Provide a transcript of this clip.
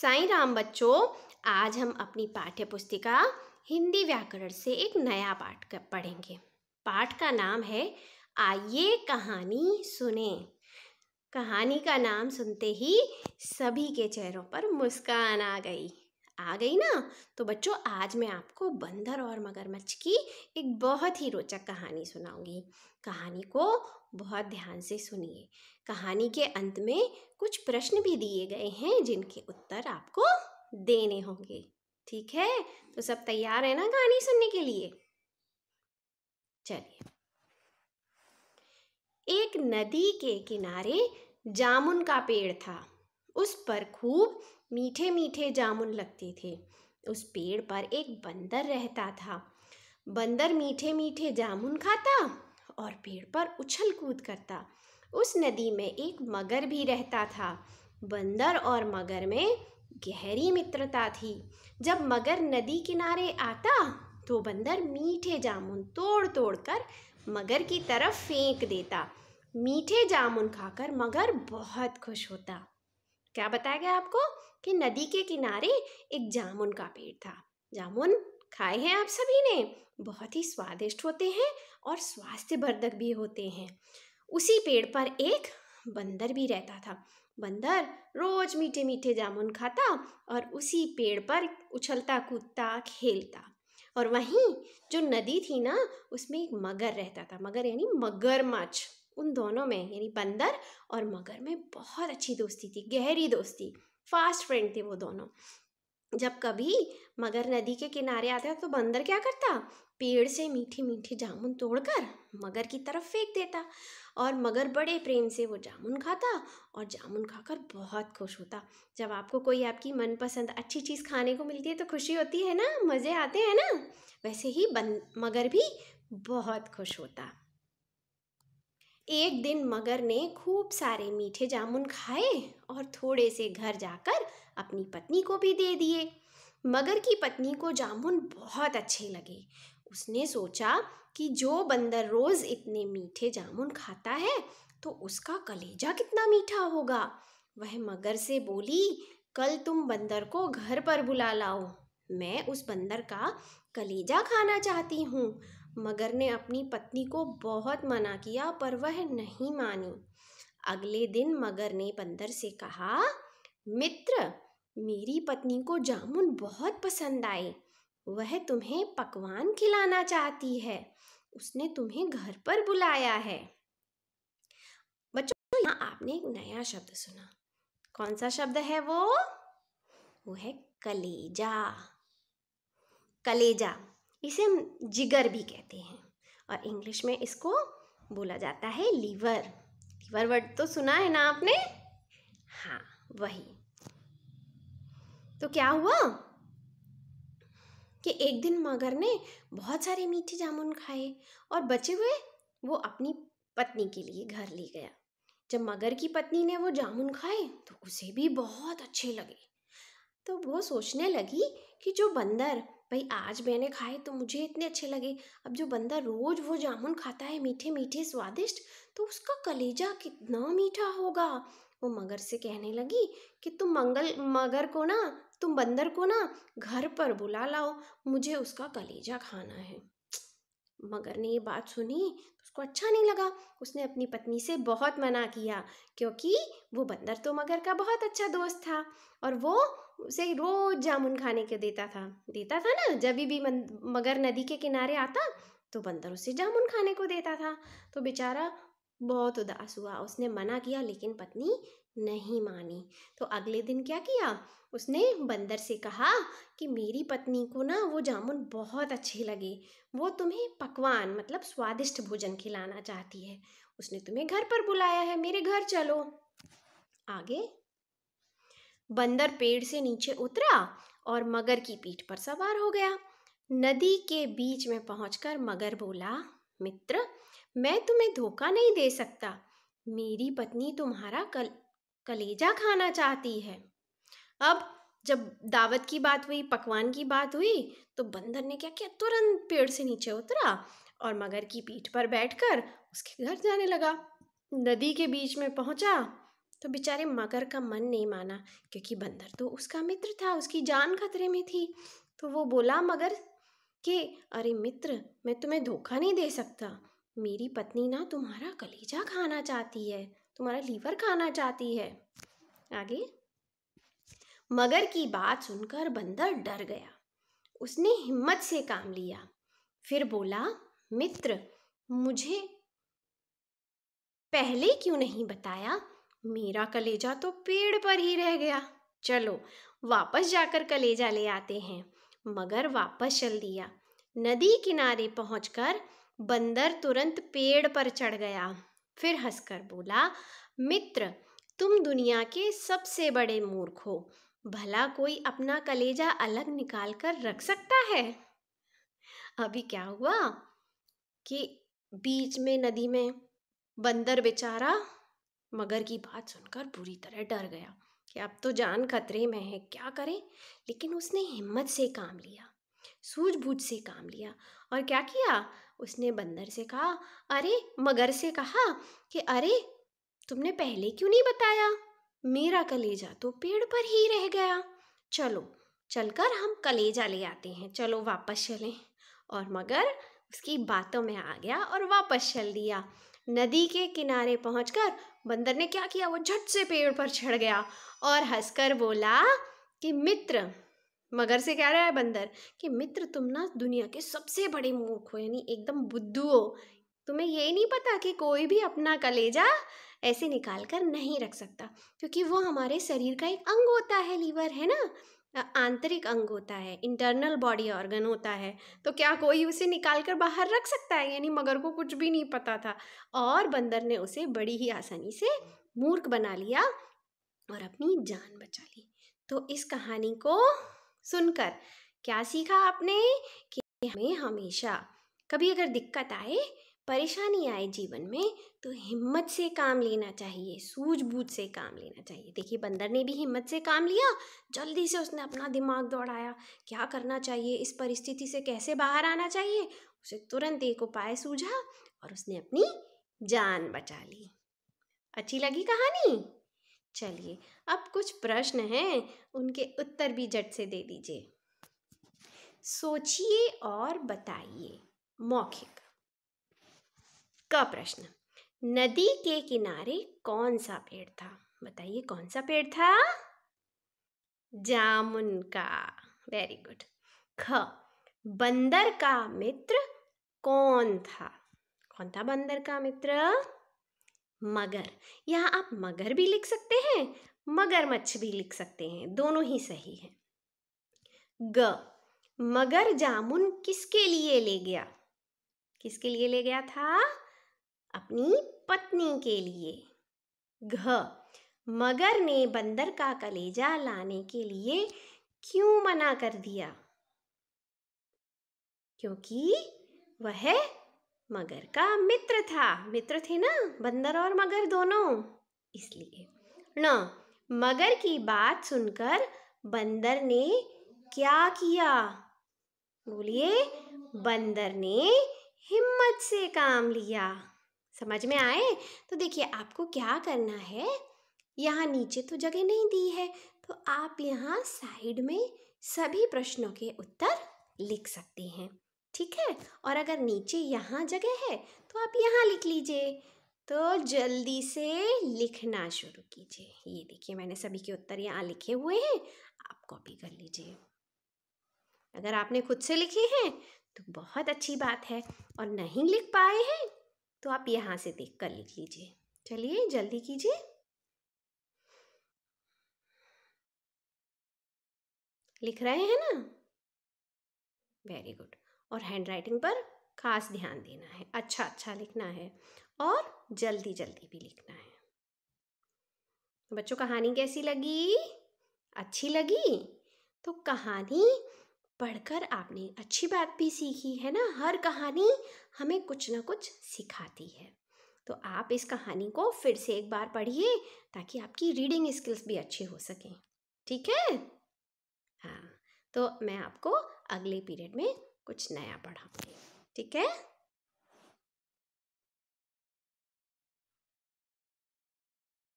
साई राम बच्चों आज हम अपनी पाठ्य पुस्तिका हिंदी व्याकरण से एक नया पाठ पढ़ेंगे पाठ का नाम है आइए कहानी सुने कहानी का नाम सुनते ही सभी के चेहरों पर मुस्कान आ गई आ गई ना तो बच्चों आज मैं आपको बंदर और मगरमच्छ की एक बहुत ही रोचक कहानी सुनाऊंगी कहानी को बहुत ध्यान से सुनिए कहानी के अंत में कुछ प्रश्न भी दिए गए हैं जिनके उत्तर आपको देने होंगे ठीक है तो सब तैयार है ना कहानी सुनने के लिए चलिए एक नदी के किनारे जामुन का पेड़ था उस पर खूब मीठे मीठे जामुन लगते थे उस पेड़ पर एक बंदर रहता था बंदर मीठे मीठे जामुन खाता और पेड़ पर उछल कूद करता उस नदी में एक मगर भी रहता था बंदर और मगर में गहरी मित्रता थी जब मगर नदी किनारे आता तो बंदर मीठे जामुन तोड़ तोड़ कर मगर की तरफ फेंक देता मीठे जामुन खाकर मगर बहुत खुश होता क्या बताया गया आपको कि नदी के किनारे एक जामुन का पेड़ था जामुन खाए हैं आप सभी ने बहुत ही स्वादिष्ट होते हैं और स्वास्थ्यवर्धक भी होते हैं उसी पेड़ पर एक बंदर भी रहता था बंदर रोज मीठे मीठे जामुन खाता और उसी पेड़ पर उछलता कूदता खेलता और वहीं जो नदी थी ना उसमें एक मगर रहता था मगर यानी मगरमच्छ उन दोनों में यानी बंदर और मगर में बहुत अच्छी दोस्ती थी गहरी दोस्ती फास्ट फ्रेंड थे वो दोनों जब कभी मगर नदी के किनारे आता तो बंदर क्या करता पेड़ से मीठे मीठे जामुन तोड़कर मगर की तरफ फेंक देता और मगर बड़े प्रेम से वो जामुन खाता और जामुन खाकर बहुत खुश होता जब आपको कोई आपकी मनपसंद अच्छी चीज़ खाने को मिलती है तो खुशी होती है ना मज़े आते हैं ना वैसे ही बन मगर भी बहुत खुश होता एक दिन मगर ने खूब सारे मीठे जामुन खाए और थोड़े से घर जाकर अपनी पत्नी को भी दे दिए मगर की पत्नी को जामुन बहुत अच्छे लगे उसने सोचा कि जो बंदर रोज़ इतने मीठे जामुन खाता है तो उसका कलेजा कितना मीठा होगा वह मगर से बोली कल तुम बंदर को घर पर बुला लाओ मैं उस बंदर का कलेजा खाना चाहती हूँ मगर ने अपनी पत्नी को बहुत मना किया पर वह नहीं मानी अगले दिन मगर ने बंदर से कहा मित्र मेरी पत्नी को जामुन बहुत पसंद आए वह तुम्हें पकवान खिलाना चाहती है उसने तुम्हें घर पर बुलाया है बच्चों यहाँ आपने एक नया शब्द सुना कौन सा शब्द है वो वो है कलेजा कलेजा इसे हम जिगर भी कहते हैं और इंग्लिश में इसको बोला जाता है लीवर लीवर वर्ड तो सुना है ना आपने हाँ वही तो क्या हुआ कि एक दिन मगर ने बहुत सारे मीठे जामुन खाए और बचे हुए वो अपनी पत्नी के लिए घर ले गया जब मगर की पत्नी ने वो जामुन खाए तो उसे भी बहुत अच्छे लगे तो वो सोचने लगी कि जो बंदर भाई आज मैंने खाए तो मुझे इतने अच्छे लगे अब जो बंदा रोज़ वो जामुन खाता है मीठे मीठे स्वादिष्ट तो उसका कलेजा कितना मीठा होगा वो मगर से कहने लगी कि तुम मंगल मगर को ना तुम बंदर को ना घर पर बुला लाओ मुझे उसका कलेजा खाना है मगर ने ये बात सुनी तो उसको अच्छा नहीं लगा उसने अपनी पत्नी से बहुत मना किया क्योंकि वो बंदर तो मगर का बहुत अच्छा दोस्त था और वो उसे रोज जामुन खाने के देता था देता था ना जब भी मगर नदी के किनारे आता तो बंदर उसे जामुन खाने को देता था तो बेचारा बहुत उदास हुआ उसने मना किया लेकिन पत्नी नहीं मानी तो अगले दिन क्या किया उसने बंदर से कहा कि मेरी पत्नी को ना वो जामुन बहुत अच्छे लगे वो तुम्हें पकवान मतलब स्वादिष्ट भोजन खिलाना चाहती है उसने तुम्हें घर पर बुलाया है मेरे घर चलो आगे बंदर पेड़ से नीचे उतरा और मगर की पीठ पर सवार हो गया नदी के बीच में पहुंचकर मगर बोला मित्र मैं तुम्हें धोखा नहीं दे सकता मेरी पत्नी तुम्हारा कल कलेजा खाना चाहती है अब जब दावत की बात हुई पकवान की बात हुई तो बंदर ने क्या किया तुरंत पेड़ से नीचे उतरा और मगर की पीठ पर बैठकर उसके घर जाने लगा नदी के बीच में पहुंचा तो बेचारे मगर का मन नहीं माना क्योंकि बंदर तो उसका मित्र था उसकी जान खतरे में थी तो वो बोला मगर कि अरे मित्र मैं तुम्हें धोखा नहीं दे सकता मेरी पत्नी ना तुम्हारा कलेजा खाना चाहती है तुम्हारा लीवर खाना चाहती है आगे मगर की बात सुनकर बंदर डर गया उसने हिम्मत से काम लिया फिर बोला मित्र मुझे पहले क्यों नहीं बताया मेरा कलेजा तो पेड़ पर ही रह गया चलो वापस जाकर कलेजा ले आते हैं मगर वापस चल दिया नदी किनारे पहुंचकर बंदर तुरंत पेड़ पर चढ़ गया फिर हंसकर बोला मित्र तुम दुनिया के सबसे बड़े मूर्ख हो भला कोई अपना कलेजा अलग निकाल कर रख सकता है अभी क्या हुआ कि बीच में नदी में बंदर बेचारा मगर की बात सुनकर बुरी तरह डर गया कि अब तो जान खतरे में है क्या करें लेकिन उसने हिम्मत से काम लिया सूझबूझ से काम लिया और क्या किया उसने बंदर से कहा अरे मगर से कहा कि अरे तुमने पहले क्यों नहीं बताया मेरा कलेजा तो पेड़ पर ही रह गया चलो चलकर हम कलेजा ले आते हैं चलो वापस चलें और मगर उसकी बातों में आ गया और वापस चल दिया नदी के किनारे पहुंचकर बंदर ने क्या किया वो झट से पेड़ पर चढ़ गया और हंसकर बोला कि मित्र मगर से कह रहा है बंदर कि मित्र तुम ना दुनिया के सबसे बड़े मूर्ख हो यानी एकदम बुद्धू हो तुम्हें ये नहीं पता कि कोई भी अपना कलेजा ऐसे निकाल कर नहीं रख सकता क्योंकि वो हमारे शरीर का एक अंग होता है लीवर है ना आंतरिक अंग होता है इंटरनल बॉडी ऑर्गन होता है तो क्या कोई उसे निकाल कर बाहर रख सकता है यानी मगर को कुछ भी नहीं पता था और बंदर ने उसे बड़ी ही आसानी से मूर्ख बना लिया और अपनी जान बचा ली तो इस कहानी को सुनकर क्या सीखा आपने कि हमें हमेशा कभी अगर दिक्कत आए परेशानी आए जीवन में तो हिम्मत से काम लेना चाहिए सूझबूझ से काम लेना चाहिए देखिए बंदर ने भी हिम्मत से काम लिया जल्दी से उसने अपना दिमाग दौड़ाया क्या करना चाहिए इस परिस्थिति से कैसे बाहर आना चाहिए उसे तुरंत एक उपाय सूझा और उसने अपनी जान बचा ली अच्छी लगी कहानी चलिए अब कुछ प्रश्न हैं उनके उत्तर भी झट से दे दीजिए सोचिए और बताइए मौखिक का प्रश्न नदी के किनारे कौन सा पेड़ था बताइए कौन सा पेड़ था जामुन का वेरी गुड ख बंदर का मित्र कौन था कौन था बंदर का मित्र मगर यहाँ आप मगर भी लिख सकते हैं मगरमच्छ भी लिख सकते हैं दोनों ही सही है ग मगर जामुन किसके लिए ले गया किसके लिए ले गया था अपनी पत्नी के लिए घ मगर ने बंदर का कलेजा लाने के लिए क्यों मना कर दिया क्योंकि वह मगर का मित्र था मित्र थे ना बंदर और मगर दोनों इसलिए न मगर की बात सुनकर बंदर ने क्या किया बोलिए बंदर ने हिम्मत से काम लिया समझ में आए तो देखिए आपको क्या करना है यहाँ नीचे तो जगह नहीं दी है तो आप यहाँ साइड में सभी प्रश्नों के उत्तर लिख सकते हैं ठीक है और अगर नीचे यहाँ जगह है तो आप यहाँ लिख लीजिए तो जल्दी से लिखना शुरू कीजिए ये देखिए मैंने सभी के उत्तर यहाँ लिखे हुए हैं आप कॉपी कर लीजिए अगर आपने खुद से लिखे हैं तो बहुत अच्छी बात है और नहीं लिख पाए हैं तो आप यहाँ से देख कर लिख लीजिए चलिए जल्दी कीजिए लिख रहे हैं ना वेरी गुड और हैंड राइटिंग पर खास ध्यान देना है अच्छा अच्छा लिखना है और जल्दी जल्दी भी लिखना है बच्चों कहानी कैसी लगी अच्छी लगी तो कहानी पढ़कर आपने अच्छी बात भी सीखी है ना हर कहानी हमें कुछ ना कुछ सिखाती है तो आप इस कहानी को फिर से एक बार पढ़िए ताकि आपकी रीडिंग स्किल्स भी अच्छी हो सकें ठीक है हाँ तो मैं आपको अगले पीरियड में कुछ नया पढ़ाऊंगी ठीक है